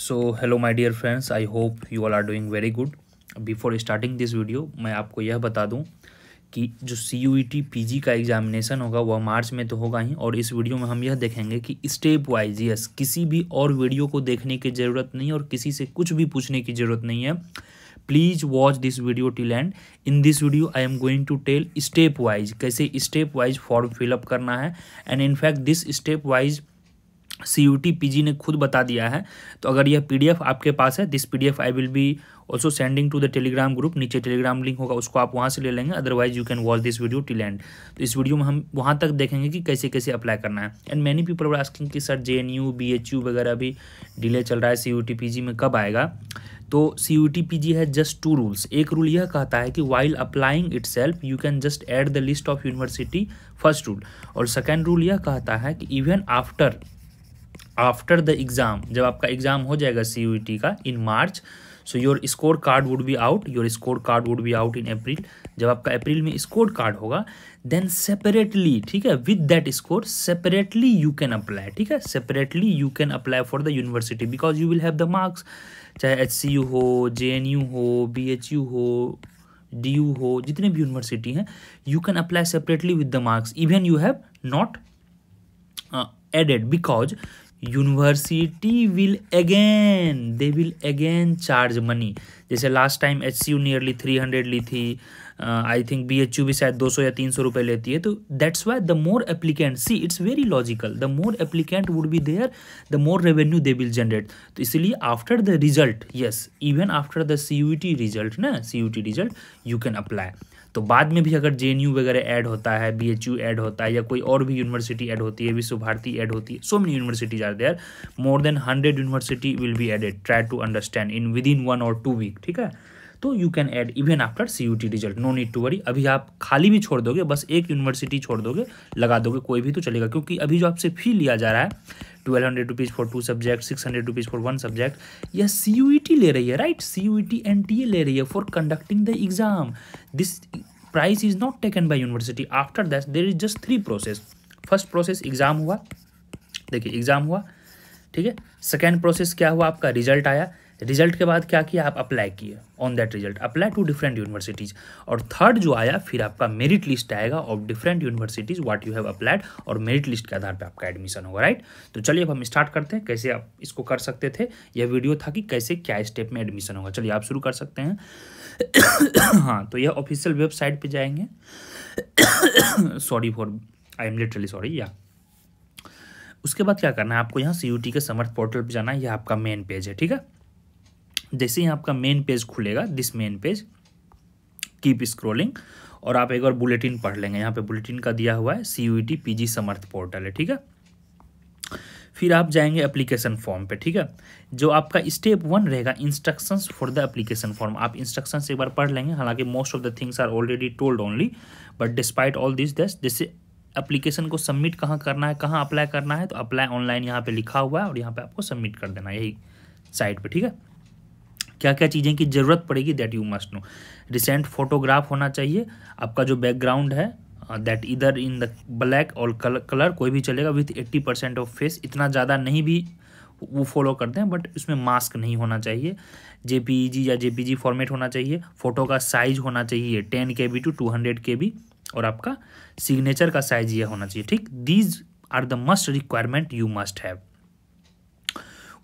So hello my dear friends I hope you all are doing very good before starting this video मैं आपको यह बता दूं कि जो C U T P G का एग्जामिनेशन होगा वह मार्च में तो होगा ही और इस वीडियो में हम यह देखेंगे कि स्टेप वाइज यस किसी भी और वीडियो को देखने की ज़रूरत नहीं और किसी से कुछ भी पूछने की ज़रूरत नहीं है please watch this video till end in this video I am going to tell step wise कैसे स्टेप वाइज फॉर्म फिलअप करना है and in fact this step wise C U T P G ने खुद बता दिया है तो अगर यह पी डी एफ आपके पास है this P D F I will be also sending to the Telegram group नीचे टेलीग्राम लिंक होगा उसको आप वहाँ से ले लेंगे otherwise you can watch this video till end तो इस वीडियो में हम वहाँ तक देखेंगे कि कैसे कैसे अप्लाई करना है and many people were asking कि sir J N U B H U वगैरह भी डिले चल रहा है C U T P G में कब आएगा तो C U T P G है जस्ट टू रूल्स एक रूल यह कहता है कि while applying itself you can just add the list of university first rule और सेकेंड रूल यह कहता है कि even after after the exam जब आपका एग्ज़ाम हो जाएगा सी यू टी का in March so your score card would be out your score card would be out in April जब आपका अप्रैल में स्कोर कार्ड होगा देन सेपरेटली ठीक है with that score separately you can apply ठीक है separately you can apply for the university because you will have the marks चाहे H C U हो जे एन यू हो B H U हो D U हो जितने भी university हैं you can apply separately with the marks even you have not added because university will again they will again charge money जैसे last time H C U nearly three hundred ली थी I think B H U भी शायद दो सौ या तीन सौ रुपये लेती है तो that's why the more applicant see it's very logical the more applicant would be there the more revenue they will generate तो इसीलिए after the result yes even after the C U T result ना C U T result you can apply तो बाद में भी अगर J N U वगैरह add होता है बी एच यू ऐड होता है या कोई और भी यूनिवर्सिटी ऐड होती है विश्व भारती ऐड होती है so many universities are there more than hundred university will be added try to understand in within one और टू वीक ठीक है तो you can add even after C U T result no need to worry अभी आप खाली भी छोड़ दोगे बस एक यूनिवर्सिटी छोड़ दोगे लगा दोगे कोई भी तो चलेगा क्योंकि अभी जो आपसे फ़ी लिया जा रहा है twelve hundred rupees for two subject six hundred rupees for one subject यह सी यू ई टी ले रही है right C U E T N T A ले रही है for conducting the exam this price is not taken by university after that there is just three process first process exam हुआ देखिए exam हुआ ठीक है सेकेंड प्रोसेस क्या हुआ आपका रिजल्ट आया रिजल्ट के बाद क्या किया आप अप्लाई किए on that result apply to different universities और थर्ड जो आया फिर आपका मेरिट लिस्ट आएगा of different universities what you have applied और मेरिट लिस्ट के आधार पर आपका एडमिशन होगा राइट तो चलिए अब हम स्टार्ट करते हैं कैसे आप इसको कर सकते थे यह वीडियो था कि कैसे क्या स्टेप में एडमिशन होगा चलिए आप शुरू कर सकते हैं हाँ तो यह ऑफिशियल वेबसाइट पर जाएंगे sorry for I am literally sorry या उसके बाद क्या करना है आपको यहाँ सी के समर्थ पोर्टल पर जाना है यह आपका मेन पेज है ठीक है जैसे ही आपका मेन पेज खुलेगा this main page keep scrolling और आप एक बार बुलेटिन पढ़ लेंगे यहाँ पे बुलेटिन का दिया हुआ है C U T P G Samarth portal है ठीक है फिर आप जाएंगे एप्लीकेशन फॉर्म पे ठीक है जो आपका स्टेप वन रहेगा instructions for the application form आप इंस्ट्रक्शंस एक बार पढ़ लेंगे हालांकि most of the things are already told only but despite all this दस जैसे एप्लीकेशन को सबमिट कहाँ करना है कहाँ अप्लाई करना है तो अप्लाई ऑनलाइन यहाँ पर लिखा हुआ है और यहाँ पर आपको सबमिट कर देना यही साइट पर ठीक है क्या क्या चीज़ें की ज़रूरत पड़ेगी that you must know recent photograph होना चाहिए आपका जो बैकग्राउंड है दैट इधर इन द ब्लैक और कलर कोई भी चलेगा with eighty percent of face इतना ज़्यादा नहीं भी वो फॉलो करते हैं बट उसमें मास्क नहीं होना चाहिए जे e या जे फॉर्मेट होना चाहिए फ़ोटो का साइज होना चाहिए ten K B to two hundred K B और आपका सिग्नेचर का साइज ये होना चाहिए ठीक these are the must requirement you must have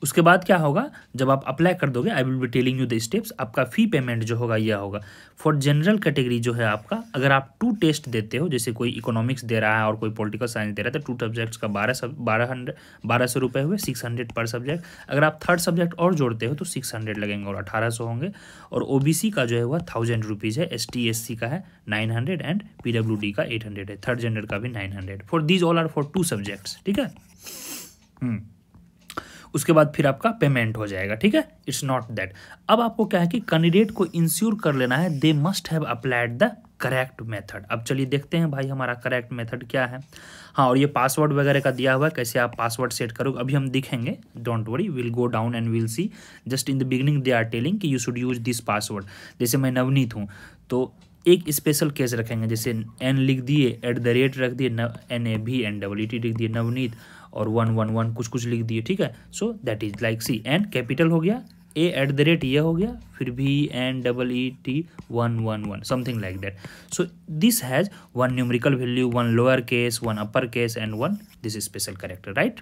उसके बाद क्या होगा जब आप अप्लाई कर दोगे I will be telling you the steps आपका फ़ी पेमेंट जो होगा यह होगा फॉर जनरल कैटेगरी जो है आपका अगर आप टू टेस्ट देते हो जैसे कोई इकोनॉमिक्स दे रहा है और कोई पॉलिटिकल साइंस दे रहा है तो टू सब्जेक्ट्स का बारह सब बारह हंड्रेड बारह सौ रुपये हुए सिक्स हंड्रेड पर सब्जेक्ट अगर आप थर्ड सब्जेक्ट और जोड़ते हो तो सिक्स हंड्रेड लगेंगे और अठारह सौ होंगे और ओ बी सी का जो है वह थाउजेंड रुपीज़ है एस टी एस सी का है nine hundred and P W D का एट हंड्रेड है थर्ड जेंडर का भी nine hundred for these all are for two subjects ठीक है hmm. उसके बाद फिर आपका पेमेंट हो जाएगा ठीक है इट्स नॉट दैट अब आपको क्या है कि कैंडिडेट को इंश्योर कर लेना है they must have applied the correct method अब चलिए देखते हैं भाई हमारा करेक्ट मेथड क्या है हाँ और ये पासवर्ड वगैरह का दिया हुआ है कैसे आप पासवर्ड सेट करोगे अभी हम दिखेंगे don't worry will go down and will see just in the beginning they are telling कि you should use this password जैसे मैं नवनीत हूँ तो एक स्पेशल केस रखेंगे जैसे एन लिख दिए एट द रेट रख दिए एन ए भी एन डब्ल्यू टी लिख दिए नवनीत और वन वन वन कुछ कुछ लिख दिए ठीक है so that is like C and capital हो गया ए एट द रेट ये हो गया फिर भी N double E T one one one something like that so this has one numerical value one lower case one upper case and one this special character right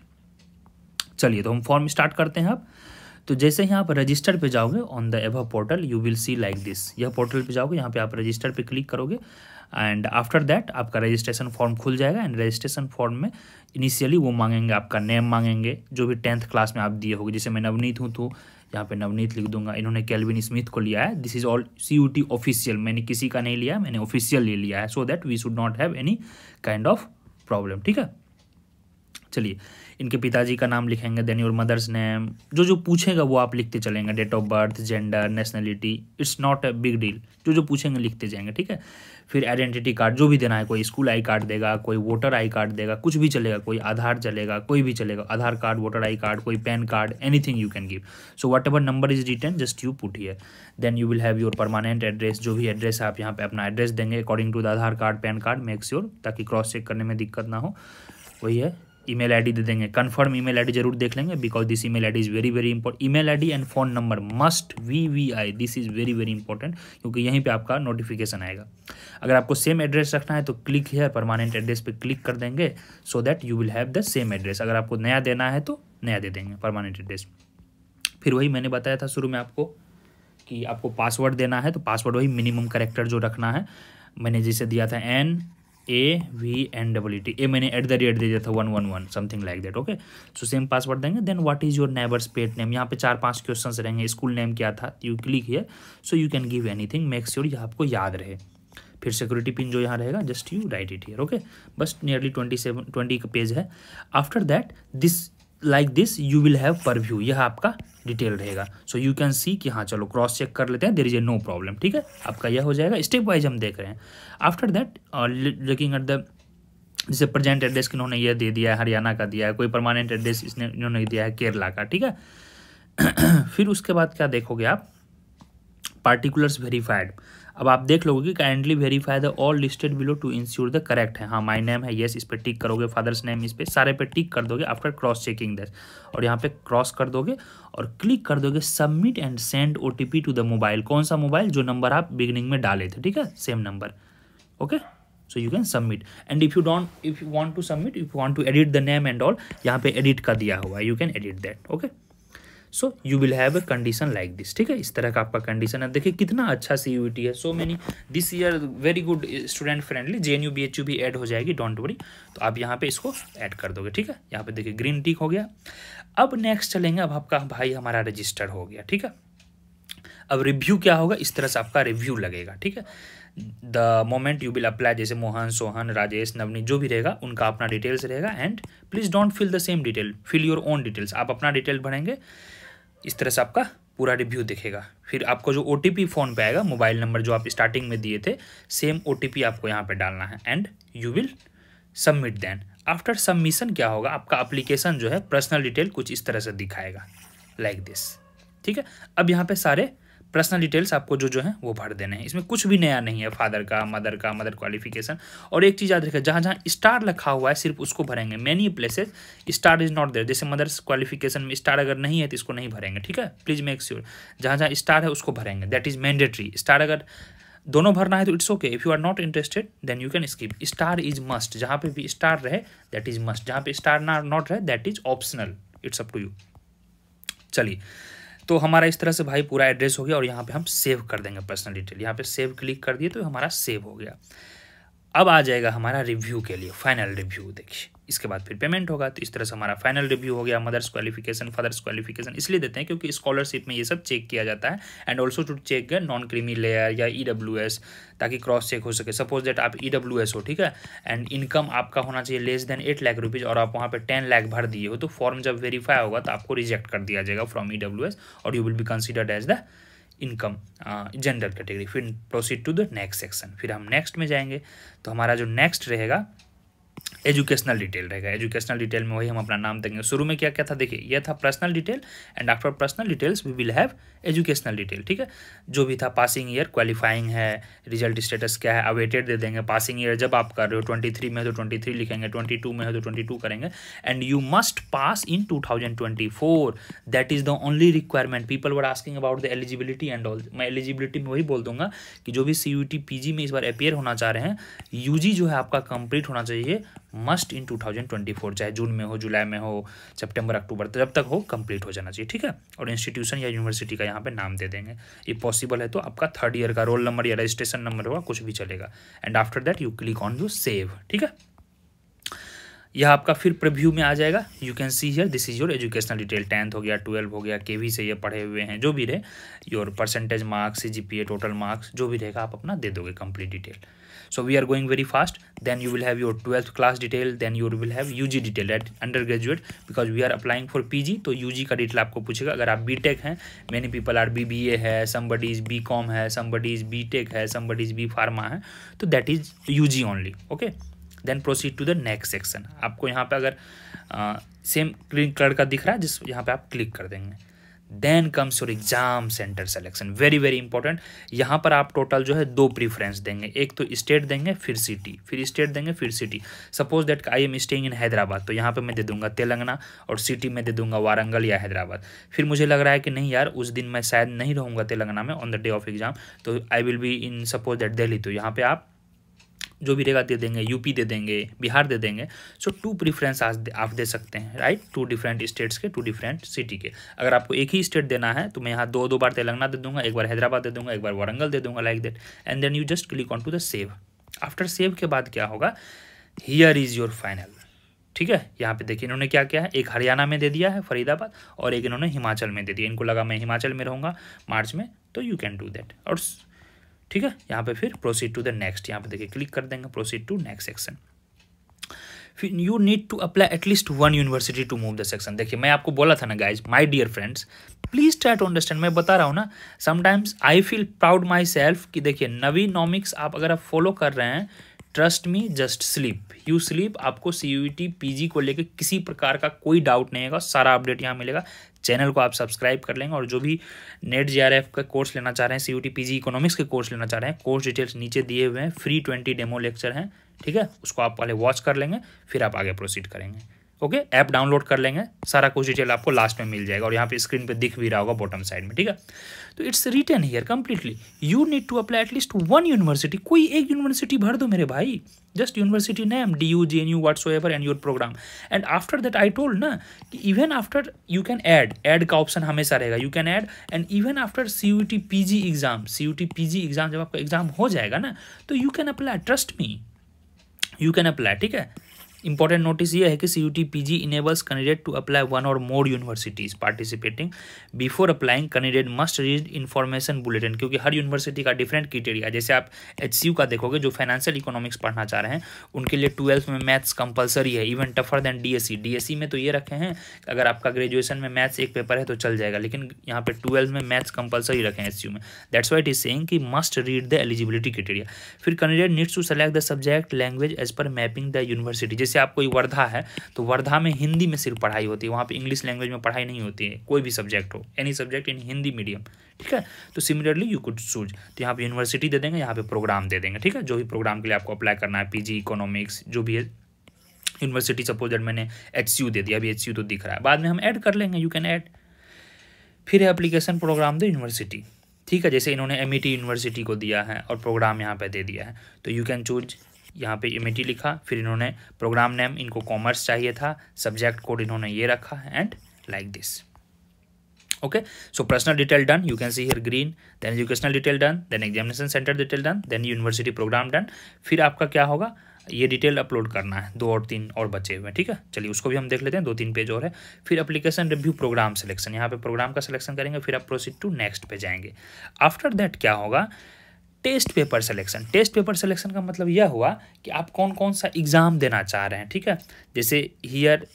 चलिए तो हम form start करते हैं आप तो जैसे ही आप रजिस्टर पे जाओगे ऑन द एव portal you will see like this यह पोर्टल पे जाओगे यहाँ पे आप रजिस्टर पे क्लिक करोगे एंड आफ्टर दैट आपका रजिस्ट्रेशन फॉर्म खुल जाएगा एंड रजिस्ट्रेशन फॉर्म में इनिशियली वो मांगेंगे आपका नेम मांगेंगे जो भी टेंथ क्लास में आप दिए होगे जैसे मैं नवनीत हूँ तो यहाँ पे नवनीत लिख दूंगा इन्होंने कैलविन स्मिथ को लिया है this is all C U T official मैंने किसी का नहीं लिया मैंने ऑफिशियल ले लिया है so that we should not have any kind of problem ठीक है चलिए इनके पिताजी का नाम लिखेंगे देन योर मदर्स नेम जो जो पूछेगा वो आप लिखते चलेंगे date of birth gender nationality it's not a big deal जो जो पूछेंगे लिखते जाएंगे ठीक है फिर आइडेंटिटी कार्ड जो भी देना है कोई स्कूल आई कार्ड देगा कोई वोटर आई कार्ड देगा कुछ भी चलेगा कोई आधार चलेगा कोई भी चलेगा Aadhaar card voter I card कोई PAN card anything you can give so whatever number is return just you put here then you will have your permanent address जो भी एड्रेस है आप यहाँ पे अपना एड्रेस देंगे according to the Aadhaar card PAN card make sure ताकि cross check करने में दिक्कत ना हो वही है ईमेल आईडी दे देंगे कन्फर्म ईमेल आईडी जरूर देख लेंगे because this email ID is very very important email ID and phone number must V V I this is very very important क्योंकि यहीं पे आपका नोटिफिकेशन आएगा अगर आपको सेम एड्रेस रखना है तो क्लिक है परमानेंट एड्रेस पे क्लिक कर देंगे so that you will have the same address अगर आपको नया देना है तो नया दे देंगे परमानेंट एड्रेस फिर वही मैंने बताया था शुरू में आपको कि आपको पासवर्ड देना है तो पासवर्ड वही मिनिमम करेक्टर जो रखना है मैंने जिसे दिया था N A V N W T A मैंने एट द रेट दे दिया था one one one something like that okay so same password देंगे then what is your neighbours pet name यहाँ पे चार पांच क्वेश्चन रहेंगे स्कूल नेम क्या था you click here so you can give anything make sure यह आपको याद रहे फिर सिक्योरिटी पिन जो यहाँ रहेगा just you write it here okay बस नियरली ट्वेंटी सेवन ट्वेंटी का पेज है after that this like this you will have preview यह आपका डिटेल रहेगा सो यू कैन सी कि हाँ चलो क्रॉस चेक कर लेते हैं there is a no problem ठीक है आपका यह हो जाएगा स्टेप वाइज हम देख रहे हैं after that looking at the जैसे प्रजेंट एड्रेस इन्होंने यह दे दिया है हरियाणा का दिया है कोई परमानेंट एड्रेस इसने इन्होंने दिया है केरला का ठीक है फिर उसके बाद क्या देखोगे आप पार्टिकुलर्स वेरीफाइड अब आप देख लोगे कि kindly verify the all listed below to ensure the correct है हाँ माई नेम है येस इस पर टिक करोगे फादर्स नेम इस पर सारे पे टिक कर दोगे आफ्टर क्रॉस चेकिंग दैट और यहाँ पे क्रॉस कर दोगे और क्लिक कर दोगे submit and send o to the mobile कौन सा मोबाइल जो नंबर आप बिगनिंग में डाले थे ठीक है same number okay so you can submit and if you don't if you want to submit if you want to edit the name and all यहाँ पे एडिट कर दिया हुआ है you can edit that okay so you will have a condition like this ठीक है इस तरह का आपका कंडीशन है देखिए कितना अच्छा सी यू है so many this year very good student friendly J N U B H U भी एड हो जाएगी डोंट वरी तो आप यहाँ पे इसको ऐड कर दोगे ठीक है यहाँ पे देखिए ग्रीन टिक हो गया अब नेक्स्ट चलेंगे अब आपका भाई हमारा रजिस्टर हो गया ठीक है अब रिव्यू क्या होगा इस तरह से आपका रिव्यू लगेगा ठीक है the moment you will apply जैसे मोहन सोहन राजेश नवनी जो भी रहेगा उनका अपना डिटेल्स रहेगा and please don't fill the same detail fill your own details आप अपना डिटेल भरेंगे इस तरह से आपका पूरा रिव्यू दिखेगा फिर आपको जो ओ फ़ोन पे आएगा मोबाइल नंबर जो आप स्टार्टिंग में दिए थे सेम ओ आपको यहाँ पर डालना है and you will submit then after submission क्या होगा आपका अप्लीकेशन जो है पर्सनल डिटेल कुछ इस तरह से दिखाएगा लाइक like दिस ठीक है अब यहाँ पे सारे पर्सनल डिटेल्स आपको जो जो है वो भर देने हैं इसमें कुछ भी नया नहीं है फादर का मदर का मदर क्वालिफिकेशन और एक चीज़ याद रखें जहाँ जहाँ स्टार लिखा हुआ है सिर्फ उसको भरेंगे many places star is not there जैसे मदर्स क्वालिफिकेशन में स्टार अगर नहीं है तो इसको नहीं भरेंगे ठीक है प्लीज़ मेक श्योर जहाँ जहाँ स्टार है उसको भरेंगे दैट इज़ मैंडेटरी स्टार अगर दोनों भरना है तो it's okay if you are not interested then you can skip star is must जहाँ पे भी स्टार रहे दैट इज मस्ट जहाँ पे स्टार ना नॉट रहे that is optional it's up to you चलिए तो हमारा इस तरह से भाई पूरा एड्रेस हो गया और यहाँ पे हम सेव कर देंगे पर्सनल डिटेल यहाँ पे सेव क्लिक कर दिए तो हमारा सेव हो गया अब आ जाएगा हमारा रिव्यू के लिए फाइनल रिव्यू देखिए इसके बाद फिर पेमेंट होगा तो इस तरह से हमारा फाइनल रिव्यू हो गया मदर्स क्वालिफिकेशन फादर्स क्वालिफिकेशन इसलिए देते हैं क्योंकि स्कॉलरशिप में ये सब चेक किया जाता है and also to check non creamy layer या ई e ताकि क्रॉस चेक हो सके सपोज दैट आप ई e हो ठीक है एंड इनकम आपका होना चाहिए less than eight lakh rupees और आप वहाँ पर टेन लाख भर दिए हो तो फॉर्म जब वेरीफाई होगा तो आपको रिजेक्ट कर दिया जाएगा फ्रॉम ई e और you will be considered as the income general category फिर proceed to the next section फिर हम नेक्स्ट में जाएंगे तो हमारा जो नेक्स्ट रहेगा एजुकेशनल डिटेल रहेगा एजुकेशनल डिटेल में वही हम अपना नाम देंगे शुरू में क्या क्या था देखिए यह था personal detail and after personal details we will have educational detail ठीक है जो भी था पासिंग ईयर क्वालिफाइंग है रिजल्ट स्टेटस क्या है अवेटेड दे देंगे पासिंग ईयर जब आप कर रहे हो ट्वेंटी थ्री में तो ट्वेंटी थ्री लिखेंगे ट्वेंटी टू में है तो ट्वेंटी टू तो करेंगे and you must pass in two thousand twenty four that is the only requirement people were asking about the eligibility and all मैं एलिजिबिलिटी में वही बोल दूंगा कि जो भी C U T P G में इस बार अपेयर होना चाह रहे हैं यू जी जो है आपका कंप्लीट होना चाहिए मस्ट इन 2024 चाहे जून में हो जुलाई में हो सितंबर अक्टूबर तक जब तक हो कंप्लीट हो जाना चाहिए ठीक है और इंस्टीट्यूशन या यूनिवर्सिटी का यहाँ पे नाम दे देंगे ये पॉसिबल है तो आपका थर्ड ईयर का रोल नंबर या रजिस्ट्रेशन नंबर होगा कुछ भी चलेगा and after that you click on you save ठीक है यह आपका फिर प्रिव्यू में आ जाएगा you can see here this is your educational detail tenth हो गया ट्वेल्व हो गया के वी से ये पढ़े हुए हैं जो भी रहे your percentage marks C G P A total marks जो भी रहेगा आप अपना दे दोगे complete detail so we are going very fast then you will have your 12th class detail then you will have UG detail at undergraduate because we are applying for PG तो UG का detail आपको पूछेगा अगर आप BTech हैं many people are BBA है somebody is B com है somebody is B tech है समबडी इज़ बी फार्मा है तो that is UG only okay then proceed to the next section आपको यहाँ पर अगर सेम ग्रीन कलर का दिख रहा है जिस यहाँ पर आप क्लिक कर देंगे then comes your exam centre selection very very important यहाँ पर आप टोटल जो है दो प्रीफ्रेंस देंगे एक तो स्टेट देंगे फिर सिटी फिर स्टेट देंगे फिर city suppose that I am staying in Hyderabad तो यहाँ पे मैं दे दूंगा तेलंगाना और सिटी में दे दूंगा वारंगल या हैदराबाद फिर मुझे लग रहा है कि नहीं यार उस दिन मैं शायद नहीं रहूँगा तेलंगाना में on the day of exam तो I will be in suppose that Delhi तो यहाँ पर आप जो भी रहेगा दे देंगे यूपी दे देंगे बिहार दे देंगे सो टू प्रिफ्रेंस आज आप दे सकते हैं राइट टू डिफरेंट स्टेट्स के टू डिफरेंट सिटी के अगर आपको एक ही स्टेट देना है तो मैं यहाँ दो दो बार तेलंगाना दे दूंगा एक बार हैदराबाद दे दूंगा एक बार वारंगल दे दूंगा like that and then you just click on to the save after save के बाद क्या होगा हियर इज़ योर फाइनल ठीक है यहाँ पे देखिए इन्होंने क्या किया है एक हरियाणा में दे दिया है फरीदाबाद और एक इन्होंने हिमाचल में दे दिया इनको लगा मैं हिमाचल में रहूँगा मार्च में तो यू कैन डू दैट और ठीक है यहाँ पे फिर प्रोसीड टू द नेक्स्ट यहाँ पे देखिए क्लिक कर देंगे प्रोसीड टू नेक्स्ट सेक्शन फिर you need to apply at least one university to move the section देखिए मैं आपको बोला था ना guys my dear friends please try to understand मैं बता रहा हूँ ना sometimes I feel proud myself कि देखिए नवी नॉमिक्स आप अगर आप फॉलो कर रहे हैं trust me just sleep you sleep आपको C U T P G को लेकर किसी प्रकार का कोई डाउट नहीं होगा सारा अपडेट यहाँ मिलेगा चैनल को आप सब्सक्राइब कर लेंगे और जो भी नेट जे आर एफ का कोर्स लेना चाह रहे हैं C U T P G economics के कोर्स लेना चाह रहे हैं कोर्स डिटेल्स नीचे दिए हुए हैं फ्री ट्वेंटी डेमो लेक्चर हैं ठीक है उसको आप पहले वॉच कर लेंगे फिर आप आगे प्रोसीड करेंगे ओके ऐप डाउनलोड कर लेंगे सारा कुछ डिटेल आपको लास्ट में मिल जाएगा और यहाँ पे स्क्रीन पे दिख भी रहा होगा बॉटम साइड में ठीक है तो it's return here completely you need to apply at least one university कोई एक यूनिवर्सिटी भर दो मेरे भाई just university name D U J N U what's ever and your programme and after that I told ना कि even after you can add add का option हमेशा रहेगा you can add and even after C U T P G exam C U T P G exam जब आपका exam हो जाएगा ना तो you can apply trust me you can apply ठीक है इंपॉर्टेंट नोटिस ये है कि C U T P G enables candidate to apply one or more universities participating before applying candidate must read information bulletin क्योंकि हर university का different criteria जैसे आप एच सी यू का देखोगे जो फाइनेंशियल इकोनॉमिक्स पढ़ना चाह रहे हैं उनके लिए ट्वेल्थ में मैथ्स कंपलसरी है even tougher than D S C D S C में तो ये रखे हैं अगर आपका ग्रेजुएशन में मैथ्स एक पेपर है तो चल जाएगा लेकिन यहाँ पे ट्वेल्थ में मैथ्स कंपलसरी रखे हैं एच सी यू में दैट्स वाइट इज सेंग की must read the eligibility criteria फिर candidate needs to select the subject language as per mapping the university जैसे आप कोई वर्धा है तो वर्धा में हिंदी में सिर्फ पढ़ाई होती है वहाँ पे इंग्लिश लैंग्वेज में पढ़ाई नहीं होती है कोई भी सब्जेक्ट हो any subject in Hindi medium ठीक है तो सिमिलरली यू कुड चूज तो यहाँ पे यूनिवर्सिटी दे देंगे यहाँ पे प्रोग्राम दे देंगे ठीक है जो भी प्रोग्राम के लिए आपको अप्लाई करना है पीजी इकोनॉमिक्स जो भी है यूनिवर्सिटी सपोज दैट मैंने एच दे दिया अभी एच तो दिख रहा है बाद में हम ऐड कर लेंगे यू कैन ऐड फिर है अप्लीकेशन प्रोग्राम द यूनिवर्सिटी ठीक है जैसे इन्होंने एम यूनिवर्सिटी e को दिया है और प्रोग्राम यहाँ पे दे दिया है तो यू कैन चूज यहाँ पे यूमिटी लिखा फिर इन्होंने प्रोग्राम नेम इनको कॉमर्स चाहिए था सब्जेक्ट कोड इन्होंने ये रखा and like this okay so personal detail done you can see here green then educational detail done then examination centre detail done then university programme done फिर आपका क्या होगा ये डिटेल अपलोड करना है दो और तीन और बचे हुए हैं ठीक है चलिए उसको भी हम देख लेते हैं दो तीन पेज और है फिर एप्लीकेशन रिव्यू प्रोग्राम सिलेक्शन यहाँ पे प्रोग्राम का सिलेक्शन करेंगे फिर आप प्रोसीड टू नेक्स्ट पे जाएंगे आफ्टर दैट क्या होगा test paper selection test paper selection का मतलब यह हुआ कि आप कौन कौन सा एग्ज़ाम देना चाह रहे हैं ठीक है जैसे here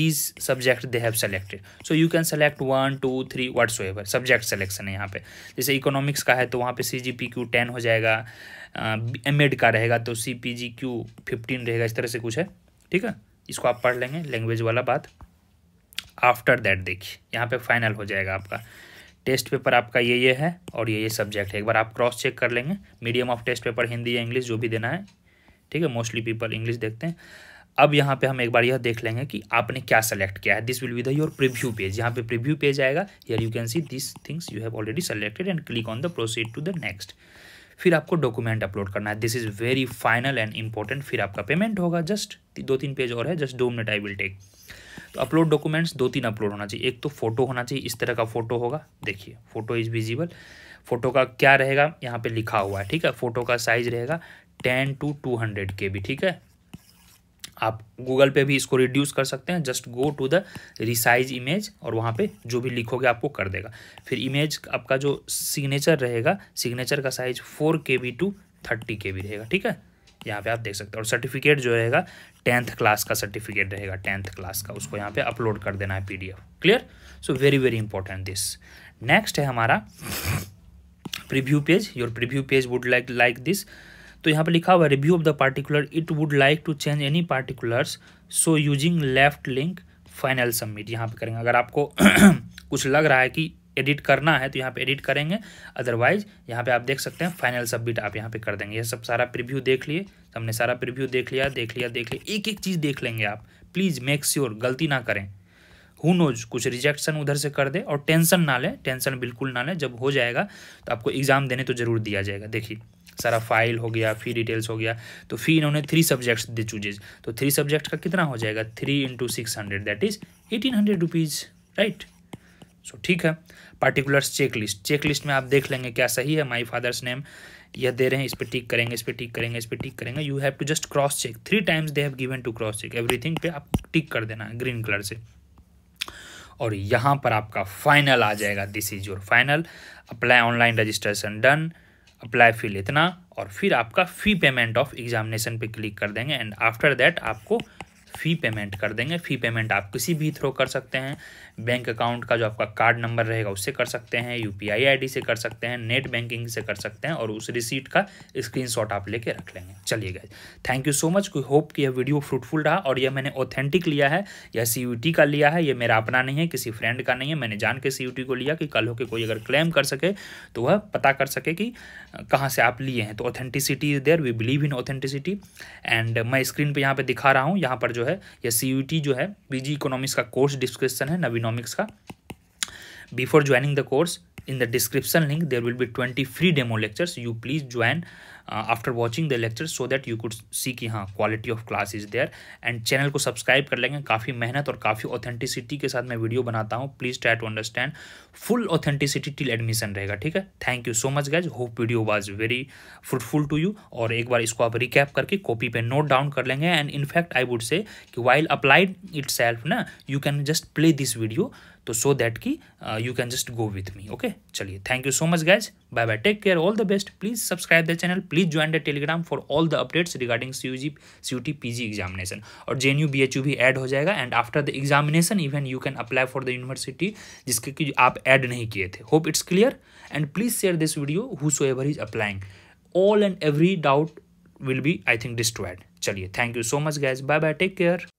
these subject they have selected so you can select one two three what's ever subject selection है यहाँ पे जैसे इकोनॉमिक्स का है तो वहाँ पे C G P Q ten हो जाएगा एम एड का रहेगा तो C P G Q fifteen रहेगा इस तरह से कुछ है ठीक है इसको आप पढ़ लेंगे लैंग्वेज वाला बात आफ्टर दैट देखिए यहाँ पे फाइनल हो जाएगा आपका टेस्ट पेपर आपका ये ये है और ये ये सब्जेक्ट है एक बार आप क्रॉस चेक कर लेंगे medium of test paper Hindi या इंग्लिश जो भी देना है ठीक है मोस्टली पीपल इंग्लिश देखते हैं अब यहाँ पे हम एक बार यह देख लेंगे कि आपने क्या सेलेक्ट किया है this will be the your preview page यहाँ पे प्रीव्यू पेज आएगा yeah you can see this things you have already selected and click on the proceed to the next फिर आपको डॉक्यूमेंट अपलोड करना है this is very final and important फिर आपका payment होगा जस्ट दो तीन पेज और है जस्ट दो मिनट आई विल टेक तो अपलोड डॉक्यूमेंट्स दो तीन अपलोड होना चाहिए एक तो फोटो होना चाहिए इस तरह का फोटो होगा देखिए फोटो इज़ विजिबल फोटो का क्या रहेगा यहाँ पे लिखा हुआ है ठीक है फोटो का साइज रहेगा टेन टू टू हंड्रेड के भी ठीक है आप गूगल पे भी इसको रिड्यूस कर सकते हैं just go to the resize image और वहाँ पे जो भी लिखोगे आपको कर देगा फिर इमेज आपका जो सिग्नेचर रहेगा सिग्नेचर का size four K B to thirty K B रहेगा ठीक है यहाँ पे आप देख सकते हैं और सर्टिफिकेट जो रहेगा टेंथ क्लास का सर्टिफिकेट रहेगा टेंथ क्लास का उसको यहाँ पे अपलोड कर देना है P clear so very very important this next है हमारा preview page your preview page would like like this तो यहाँ पर लिखा हुआ review of the particular it would like to change any particulars so using left link final submit यहाँ पर करेंगे अगर आपको कुछ लग रहा है कि एडिट करना है तो यहाँ पे एडिट करेंगे अदरवाइज यहाँ पे आप देख सकते हैं फाइनल सबमिट आप यहाँ पे कर देंगे ये सब सारा प्रिव्यू देख लिए हमने सारा प्रिव्यू देख लिया देख लिया देख लिया एक एक चीज़ देख लेंगे आप प्लीज़ मेक श्योर गलती ना करें हु नोज कुछ रिजेक्शन उधर से कर दे और टेंशन ना लें टेंशन बिल्कुल ना लें जब हो जाएगा तो आपको एग्ज़ाम देने तो ज़रूर दिया जाएगा देखिए सारा फाइल हो गया फी डिटेल्स हो गया तो फी इन्होंने थ्री सब्जेक्ट्स दे चूजेज तो थ्री सब्जेक्ट का कितना हो जाएगा three into six hundred that is eighteen hundred rupees right so ठीक है particulars check list check list में आप देख लेंगे क्या सही है माई फादर्स नेम यह दे रहे हैं इस पर टिक करेंगे इस पर टिक करेंगे इस पर टिक करेंगे you have to just cross check three times they have given to cross check everything पे आप टिक कर देना ग्रीन कलर से और यहाँ पर आपका फाइनल आ जाएगा this is your final apply online registration done apply fee लेतना और फिर आपका फ़ी पेमेंट ऑफ एग्जामिनेशन पे क्लिक कर देंगे एंड आफ्टर दैट आपको फ़ी पेमेंट कर देंगे फ़ी पेमेंट आप किसी भी थ्रो कर सकते हैं बैंक अकाउंट का जो आपका कार्ड नंबर रहेगा उससे कर सकते हैं U P I I D से कर सकते हैं नेट बैंकिंग से कर सकते हैं और उस रिसीट का स्क्रीनशॉट आप लेके रख लेंगे चलिए गए थैंक यू सो मच कोई होप कि यह वीडियो फ्रूटफुल रहा और यह मैंने ऑथेंटिक लिया है यह सी यू टी का लिया है यह मेरा अपना नहीं है किसी फ्रेंड का नहीं है मैंने जान के सी यू टी को लिया कि कल होकर कोई अगर क्लेम कर सके तो वह पता कर सके कि कहाँ से आप लिए हैं तो authenticity is there we believe in authenticity and मैं स्क्रीन पर यहाँ पर दिखा रहा हूँ यहाँ पर जो है या सी जो है पी इकोनॉमिक्स का कोर्स डिस्क्रिप्शन है नवीनॉमिक्स का before joining the course in the description link there will be twenty free demo lectures you please join after watching the lecture so that you could see कि हाँ quality of class is there and channel को subscribe कर लेंगे काफ़ी मेहनत और काफ़ी authenticity के साथ मैं वीडियो बनाता हूँ please try to understand full authenticity till admission रहेगा ठीक है thank you so much guys hope video was very fruitful to you और एक बार इसको आप रिकैप करके कॉपी पे नोट डाउन कर लेंगे and in fact I would say कि वाइल अप्लाइड इट सेल्फ ना you can just play this video तो सो दैट की you can just go with me okay चलिए thank you so much guys bye bye take care all the best please subscribe the channel please join the Telegram for all the updates regarding C U G C U T P G examination और J N U B H U भी add हो जाएगा and after the examination even you can apply for the university जिसके कि आप add नहीं किए थे hope it's clear and please share this video whosoever is applying all and every doubt will be I think destroyed चलिए thank you so much guys bye bye take care